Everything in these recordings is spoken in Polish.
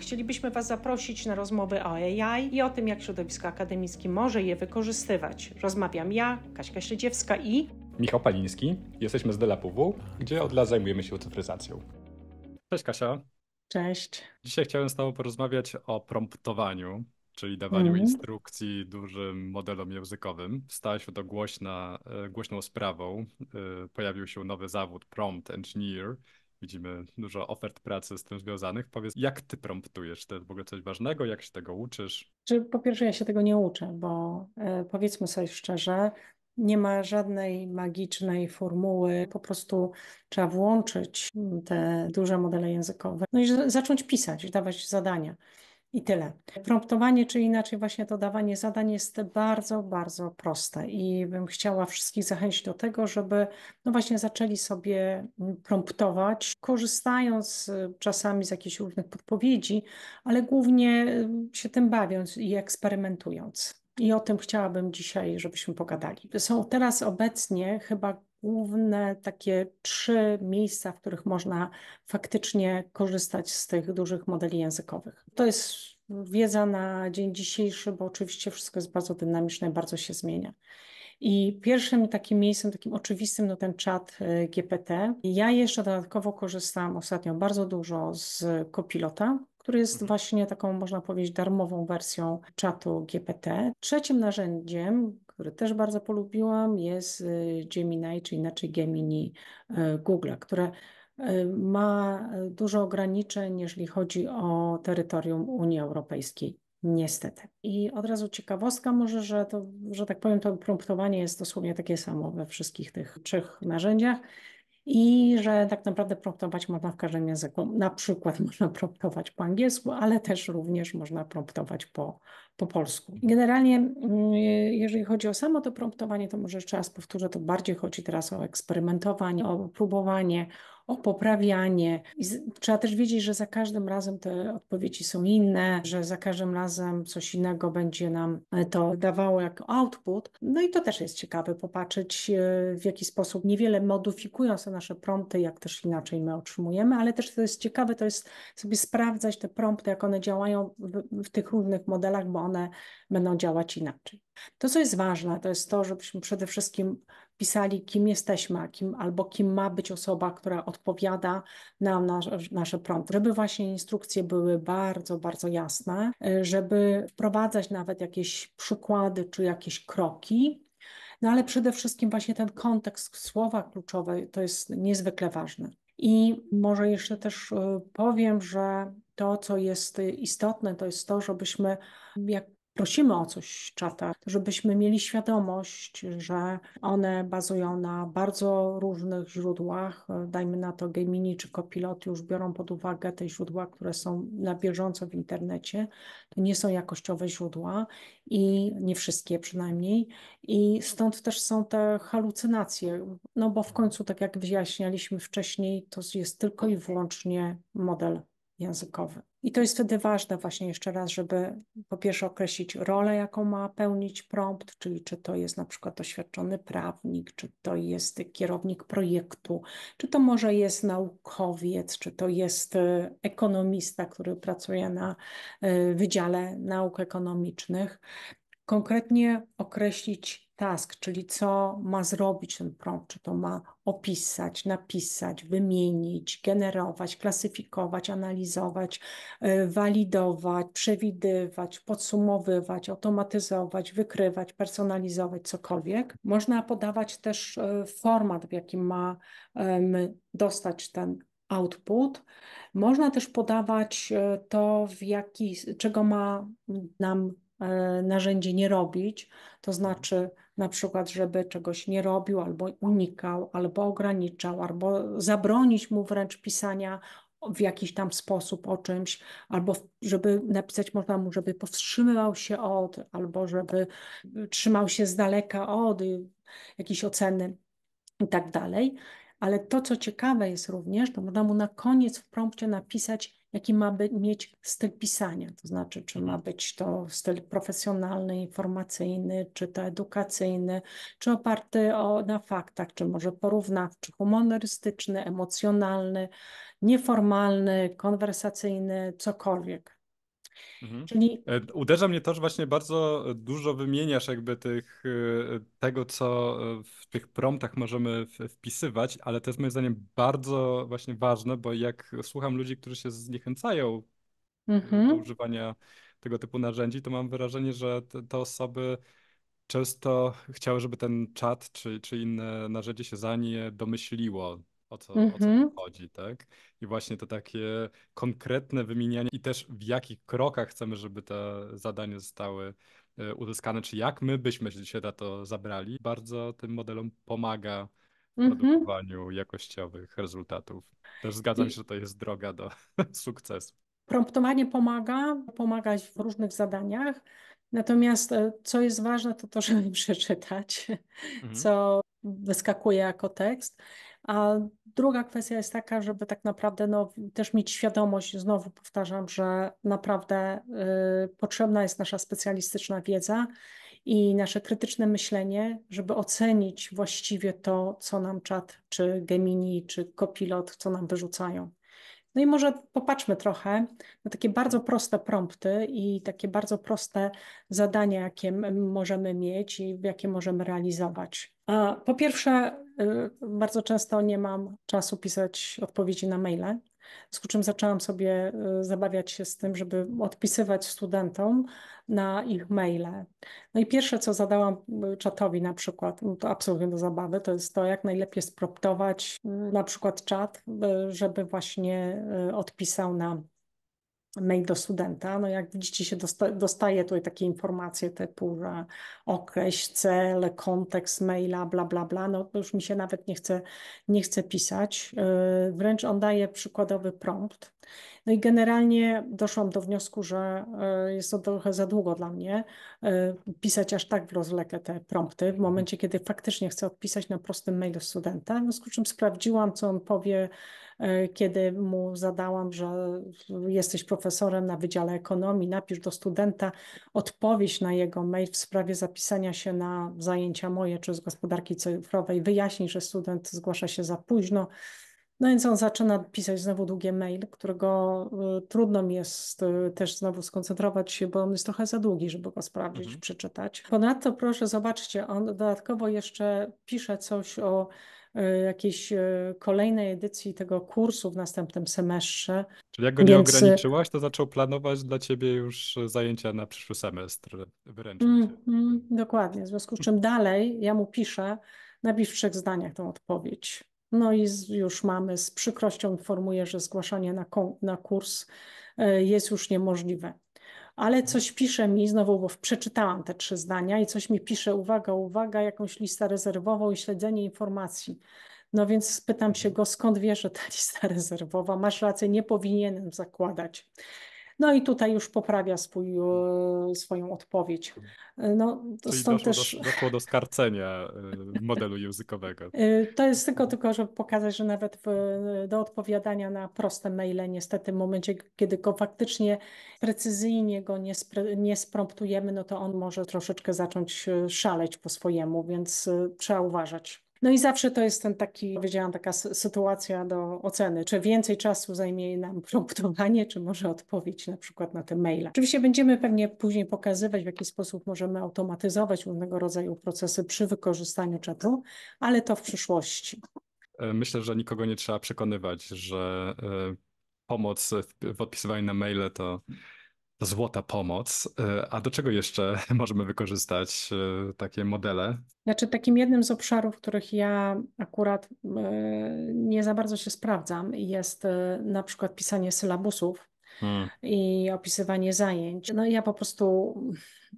chcielibyśmy Was zaprosić na rozmowy o AI e i o tym, jak środowisko akademickie może je wykorzystywać. Rozmawiam ja, Kaśka Śledziewska i Michał Paliński. Jesteśmy z DelaPW, gdzie od lat zajmujemy się cyfryzacją. Cześć Kasia. Cześć. Dzisiaj chciałem z Tobą porozmawiać o promptowaniu, czyli dawaniu mm. instrukcji dużym modelom językowym. Stała się to głośna, e, głośną sprawą. E, pojawił się nowy zawód prompt engineer, widzimy dużo ofert pracy z tym związanych. Powiedz, jak ty promptujesz? To jest w ogóle coś ważnego? Jak się tego uczysz? Czy po pierwsze ja się tego nie uczę, bo e, powiedzmy sobie szczerze, nie ma żadnej magicznej formuły, po prostu trzeba włączyć te duże modele językowe, no i zacząć pisać, dawać zadania. I tyle. Promptowanie, czy inaczej właśnie dodawanie zadań jest bardzo, bardzo proste i bym chciała wszystkich zachęcić do tego, żeby no właśnie zaczęli sobie promptować, korzystając czasami z jakichś różnych podpowiedzi, ale głównie y, się tym bawiąc i eksperymentując. I o tym chciałabym dzisiaj, żebyśmy pogadali. Są teraz obecnie chyba główne takie trzy miejsca, w których można faktycznie korzystać z tych dużych modeli językowych. To jest wiedza na dzień dzisiejszy, bo oczywiście wszystko jest bardzo dynamiczne, bardzo się zmienia. I pierwszym takim miejscem, takim oczywistym, no ten czat y, GPT. Ja jeszcze dodatkowo korzystam ostatnio bardzo dużo z Copilota, który jest mhm. właśnie taką, można powiedzieć, darmową wersją czatu GPT. Trzecim narzędziem, który też bardzo polubiłam, jest y, Gemini, czy inaczej Gemini y, Google, które y, ma dużo ograniczeń, jeżeli chodzi o terytorium Unii Europejskiej. Niestety. I od razu ciekawostka może, że, to, że tak powiem, to promptowanie jest dosłownie takie samo we wszystkich tych trzech narzędziach i że tak naprawdę promptować można w każdym języku. Na przykład można promptować po angielsku, ale też również można promptować po, po polsku. Generalnie, mm, jeżeli chodzi o samo to promptowanie, to może jeszcze raz powtórzę, to bardziej chodzi teraz o eksperymentowanie, o próbowanie, o poprawianie. I trzeba też wiedzieć, że za każdym razem te odpowiedzi są inne, że za każdym razem coś innego będzie nam e, to dawało jako output. No i to też jest ciekawe popatrzeć, e, w jaki sposób niewiele modyfikując się nasze prompty, jak też inaczej my otrzymujemy, ale też to jest ciekawe, to jest sobie sprawdzać te prompty, jak one działają w, w tych różnych modelach, bo one będą działać inaczej. To, co jest ważne, to jest to, żebyśmy przede wszystkim pisali, kim jesteśmy, a kim, albo kim ma być osoba, która odpowiada na nasze prąd, żeby właśnie instrukcje były bardzo, bardzo jasne, żeby wprowadzać nawet jakieś przykłady czy jakieś kroki, no ale przede wszystkim właśnie ten kontekst słowa kluczowe to jest niezwykle ważne. I może jeszcze też e, powiem, że to, co jest istotne, to jest to, żebyśmy jak prosimy o coś czata, żebyśmy mieli świadomość, że one bazują na bardzo różnych źródłach. Dajmy na to Gemini czy Copilot już biorą pod uwagę te źródła, które są na bieżąco w internecie. To nie są jakościowe źródła i nie wszystkie przynajmniej. I stąd też są te halucynacje, no bo w końcu, tak jak wyjaśnialiśmy wcześniej, to jest tylko i wyłącznie model językowy. I to jest wtedy ważne właśnie jeszcze raz, żeby po pierwsze określić rolę, jaką ma pełnić prompt, czyli czy to jest na przykład doświadczony prawnik, czy to jest kierownik projektu, czy to może jest naukowiec, czy to jest y, ekonomista, który pracuje na y, Wydziale Nauk Ekonomicznych konkretnie określić task, czyli co ma zrobić ten prompt, czy to ma opisać, napisać, wymienić, generować, klasyfikować, analizować, e, walidować, przewidywać, podsumowywać, automatyzować, wykrywać, personalizować, cokolwiek. Można podawać też e, format, w jakim ma dostać ten output. Można też podawać e, to, w jaki, czego ma nam E, narzędzie nie robić, to mhm. znaczy na przykład, żeby czegoś nie robił, albo unikał, albo ograniczał, albo zabronić mu wręcz pisania w jakiś tam sposób o czymś, albo żeby napisać można mu, żeby powstrzymywał się od, albo żeby trzymał się z daleka od y, jakiejś oceny i tak dalej. Ale to, co ciekawe jest również, to można mu na koniec w prompcie napisać jaki ma być mieć styl pisania, to znaczy, czy ma być to styl profesjonalny, informacyjny, czy to edukacyjny, czy oparty o, na faktach, czy może porównawczy, humorystyczny, emocjonalny, nieformalny, konwersacyjny, cokolwiek. Mhm. Czyli... E, uderza mnie też właśnie bardzo dużo wymieniasz jakby tych, e, tego, co e, w tych promptach możemy wpisywać, ale to jest moim zdaniem bardzo właśnie ważne, bo jak słucham ludzi, którzy się zniechęcają mhm. do używania tego typu narzędzi, to mam wrażenie, że te, te osoby często chciały, żeby ten czat czy, czy inne narzędzie się za nie domyśliło o co, mm -hmm. o co mhm. chodzi, tak? I właśnie to takie konkretne wymienianie i też w jakich krokach chcemy, żeby te zadania zostały e, uzyskane, czy jak my byśmy się na to zabrali, bardzo tym modelom pomaga w mm -hmm. produkowaniu jakościowych rezultatów. Też zgadzam się, że to jest droga do sukcesu. Promptowanie pomaga, pomagać w różnych zadaniach, natomiast e, co jest ważne, to to, żeby przeczytać, mm -hmm. co wyskakuje jako tekst. A druga kwestia jest taka, żeby tak naprawdę no, też mieć świadomość, znowu powtarzam, że naprawdę y, potrzebna jest nasza specjalistyczna wiedza i nasze krytyczne myślenie, żeby ocenić właściwie to, co nam czat, czy Gemini, czy Copilot, co nam wyrzucają. No i może popatrzmy trochę na takie bardzo proste prompty i takie bardzo proste zadania, jakie możemy mieć i jakie możemy realizować. Po pierwsze, Y, bardzo często nie mam czasu pisać odpowiedzi na maile, z czym zaczęłam sobie y, zabawiać się z tym, żeby odpisywać studentom na ich maile. No i pierwsze, co zadałam y, czatowi na przykład, no to absolutnie do zabawy, to jest to, jak najlepiej spromptować na przykład czat, żeby właśnie odpisał na mail do studenta. No jak widzicie, się dosta dostaje tutaj takie informacje typu, że okreś, cel, kontekst maila, bla, bla, bla. No już mi się nawet nie chce, nie chce pisać. Yy, wręcz on daje przykładowy prompt. No i generalnie doszłam do wniosku, że yy, jest to trochę za długo dla mnie yy, pisać aż tak w rozlekę te prompty, w momencie, kiedy faktycznie chcę odpisać na prostym mailu studenta, w związku z czym sprawdziłam, co on powie kiedy mu zadałam, że jesteś profesorem na Wydziale Ekonomii, napisz do studenta odpowiedź na jego mail w sprawie zapisania się na zajęcia moje czy z gospodarki cyfrowej, wyjaśnij, że student zgłasza się za późno. No więc on zaczyna pisać znowu długie mail, którego y, trudno mi jest y, też znowu skoncentrować się, bo on jest trochę za długi, żeby go sprawdzić, mhm. przeczytać. Ponadto proszę, zobaczcie, on dodatkowo jeszcze pisze coś o E, jakiejś e, kolejnej edycji tego kursu w następnym semestrze. Czyli jak go nie e, ograniczyłaś, to zaczął planować dla ciebie już zajęcia na przyszły semestr, wyręczył mm, mm, Dokładnie, w związku z czym dalej ja mu piszę na bliższych zdaniach tą odpowiedź. No i z, już mamy, z przykrością informuję, że zgłaszanie na, na kurs jest już niemożliwe ale coś pisze mi znowu, bo przeczytałam te trzy zdania i coś mi pisze, uwaga, uwaga, jakąś listę rezerwową i śledzenie informacji. No więc pytam się go, skąd wiesz, że ta lista rezerwowa? Masz rację, nie powinienem zakładać. No i tutaj już poprawia swój, e, swoją odpowiedź. E, no, Czyli stąd doszło, też... do, doszło do skarcenia e, modelu językowego. To jest tylko, tylko żeby pokazać, że nawet w, do odpowiadania na proste maile niestety w momencie, kiedy go faktycznie precyzyjnie go nie, nie spromptujemy, no to on może troszeczkę zacząć szaleć po swojemu, więc trzeba uważać. No i zawsze to jest ten taki, powiedziałam, taka sytuacja do oceny, czy więcej czasu zajmie nam promptowanie, czy może odpowiedź na przykład na te maile. Oczywiście będziemy pewnie później pokazywać, w jaki sposób możemy automatyzować różnego rodzaju procesy przy wykorzystaniu czatu, ale to w przyszłości. E, myślę, że nikogo nie trzeba przekonywać, że e, pomoc w odpisywaniu na maile to złota pomoc. E, a do czego jeszcze możemy wykorzystać e, takie modele? Znaczy, takim jednym z obszarów, w których ja akurat e, nie za bardzo się sprawdzam, jest na przykład pisanie sylabusów Hmm. i opisywanie zajęć. No i ja po prostu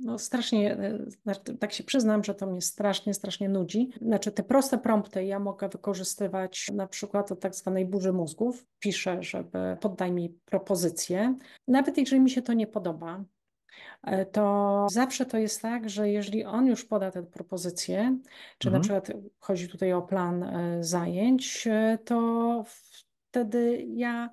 no strasznie, znaczy, tak się przyznam, że to mnie strasznie, strasznie nudzi. Znaczy te proste prompty ja mogę wykorzystywać na przykład od tak zwanej burzy mózgów. Piszę, żeby poddaj mi propozycję. Nawet jeżeli mi się to nie podoba, e, to zawsze to jest tak, że jeżeli on już poda tę propozycję, czy mhm. na przykład chodzi tutaj o plan e, zajęć, e, to wtedy ja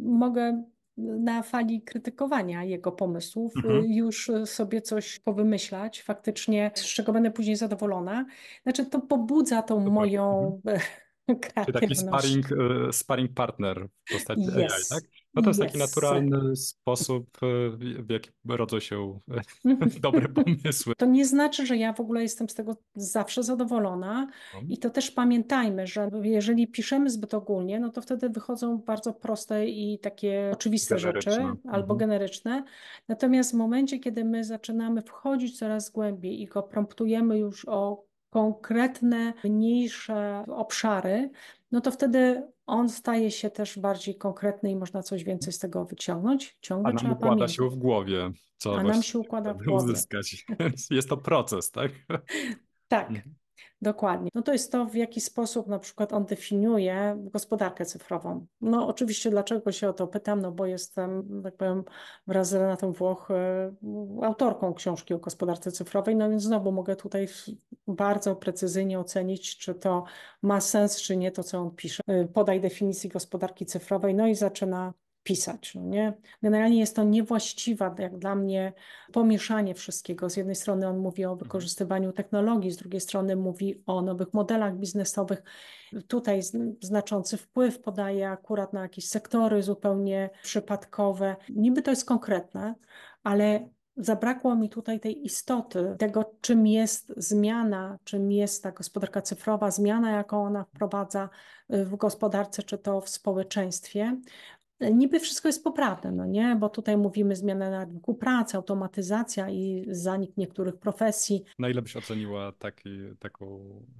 mogę na fali krytykowania jego pomysłów, mhm. Y, już sobie coś powymyślać, faktycznie, z czego będę później zadowolona. Znaczy, to pobudza tą Dobra. moją mhm. kreatywność. Czy taki sparring, e, sparring partner w postaci yes. AI, tak? No to jest yes. taki naturalny sposób, e, w jaki rodzą się e, mhm. dobre pomysły. To nie znaczy, że ja w ogóle jestem z tego zawsze zadowolona no. i to też pamiętajmy, że jeżeli piszemy zbyt ogólnie, no to wtedy wychodzą bardzo proste i takie oczywiste generyczne. rzeczy albo mhm. generyczne. Natomiast w momencie, kiedy my zaczynamy wchodzić coraz głębiej i go promptujemy już o konkretne, mniejsze obszary, no to wtedy on staje się też bardziej konkretny i można coś więcej z tego wyciągnąć. Ciągle A nam trzeba układa pamiętać. się w głowie. Co A nam się układa w głowie. Uzyskać. Jest to proces, tak? Tak, mhm. Dokładnie. No to jest to, w jaki sposób na przykład on definiuje gospodarkę cyfrową. No oczywiście dlaczego się o to pytam, no bo jestem, tak powiem, wraz z Renatą Włoch e, autorką książki o gospodarce cyfrowej, no więc znowu mogę tutaj bardzo precyzyjnie ocenić, czy to ma sens, czy nie to, co on pisze. E, podaj definicję gospodarki cyfrowej, no i zaczyna pisać. No nie? Generalnie jest to niewłaściwe, jak dla mnie, pomieszanie wszystkiego. Z jednej strony on mówi o mhm. wykorzystywaniu technologii, z drugiej strony mówi o nowych modelach biznesowych. Tutaj znaczący wpływ podaje akurat na jakieś sektory zupełnie przypadkowe. Niby to jest konkretne, ale zabrakło mi tutaj tej istoty, tego czym jest zmiana, czym jest ta gospodarka cyfrowa, zmiana jaką ona wprowadza y, w gospodarce czy to w społeczeństwie, niby wszystko jest poprawne, no nie? Bo tutaj mówimy zmiana na rynku pracy, automatyzacja i zanik niektórych profesji. Na ile byś oceniła taki, taką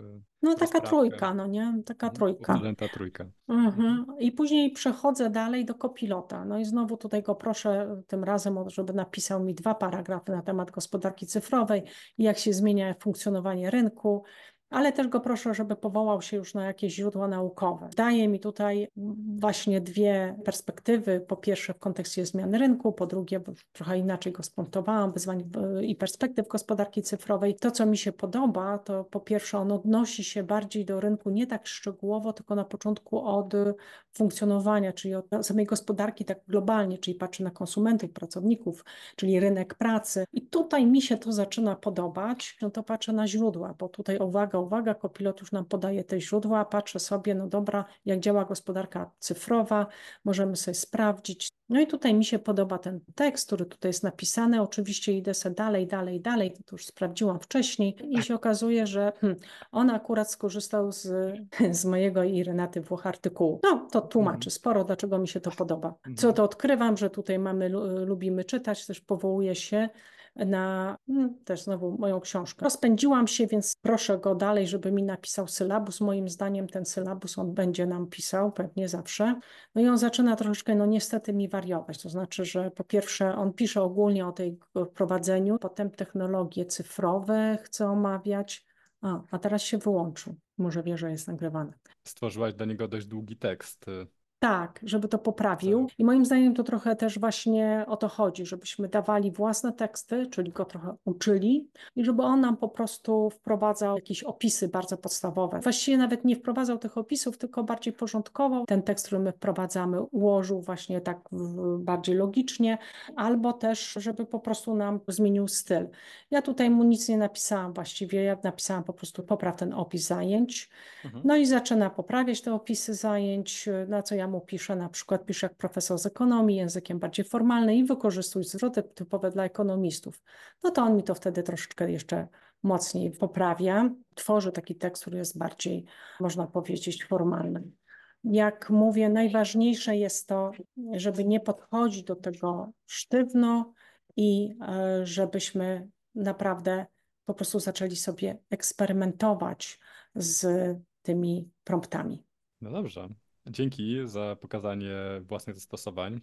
e, no taka trójka, no nie? Taka mhm. trójka. Lenta trójka. Mhm. mhm. I później przechodzę dalej do kopilota. No i znowu tutaj go proszę tym razem, żeby napisał mi dwa paragrafy na temat gospodarki cyfrowej, jak się zmienia funkcjonowanie rynku, ale też go proszę, żeby powołał się już na jakieś źródła naukowe. Daje mi tutaj właśnie dwie perspektywy. Po pierwsze w kontekście zmian rynku, po drugie trochę inaczej go spunktowałam, wyzwań e, i perspektyw gospodarki cyfrowej. To, co mi się podoba, to po pierwsze on odnosi się bardziej do rynku nie tak szczegółowo, tylko na początku od funkcjonowania, czyli od samej gospodarki tak globalnie, czyli patrzy na konsumentów, pracowników, czyli rynek pracy. I tutaj mi się to zaczyna podobać, no to patrzę na źródła, bo tutaj uwaga uwaga, kopilot już nam podaje te źródła, patrzę sobie, no dobra, jak działa gospodarka cyfrowa, możemy sobie sprawdzić. No i tutaj mi się podoba ten tekst, który tutaj jest napisany. Oczywiście idę sobie dalej, dalej, dalej, to już sprawdziłam wcześniej i się okazuje, że hmm, on akurat skorzystał z, z mojego i Renaty Włoch artykułu. No, to tłumaczy mhm. sporo, dlaczego mi się to tak. podoba. Mhm. Co to odkrywam, że tutaj mamy, lubimy czytać, też powołuje się na no, też znowu moją książkę. Rozpędziłam się, więc proszę go dalej, żeby mi napisał sylabus. Moim zdaniem ten sylabus on będzie nam pisał pewnie zawsze. No i on zaczyna troszeczkę, no niestety mi wariować. To znaczy, że po pierwsze on pisze ogólnie o tej prowadzeniu, potem technologie cyfrowe chce omawiać. A, a teraz się wyłączył. Może wie, że jest nagrywane. Stworzyłaś dla niego dość długi tekst. Y, tak, żeby to poprawił. Tak. I moim zdaniem to trochę też właśnie o to chodzi, żebyśmy dawali własne teksty, czyli go trochę uczyli i żeby on nam po prostu wprowadzał jakieś opisy bardzo podstawowe. Właściwie nawet nie wprowadzał tych opisów, tylko bardziej porządkował ten tekst, który my wprowadzamy, ułożył właśnie tak bardziej logicznie, albo też, żeby po prostu nam zmienił styl. Ja tutaj mu nic nie napisałam właściwie, ja napisałam po prostu popraw ten opis zajęć, mhm. no i zaczyna poprawiać te opisy zajęć, na co ja temu piszę, na przykład piszę jak profesor z ekonomii, językiem bardziej formalnym i wykorzystuj zwroty typowe dla ekonomistów. No to on mi to wtedy troszeczkę jeszcze mocniej poprawia, tworzy taki tekst, który jest bardziej, można powiedzieć, formalny. Jak mówię, najważniejsze jest to, żeby nie podchodzić do tego sztywno i e, żebyśmy naprawdę po prostu zaczęli sobie eksperymentować z tymi promptami. No dobrze, Dzięki za pokazanie własnych zastosowań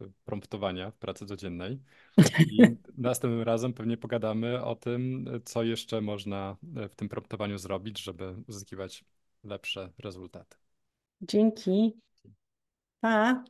e, promptowania w pracy codziennej. I następnym razem pewnie pogadamy o tym, co jeszcze można e, w tym promptowaniu zrobić, żeby uzyskiwać lepsze rezultaty. Dzięki. Pa.